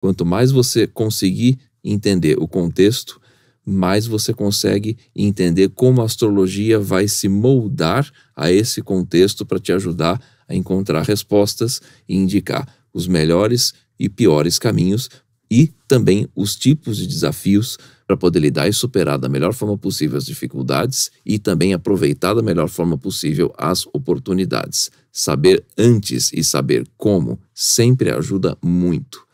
Quanto mais você conseguir entender o contexto, mais você consegue entender como a astrologia vai se moldar a esse contexto para te ajudar a encontrar respostas e indicar os melhores e piores caminhos e também os tipos de desafios para poder lidar e superar da melhor forma possível as dificuldades e também aproveitar da melhor forma possível as oportunidades. Saber antes e saber como sempre ajuda muito.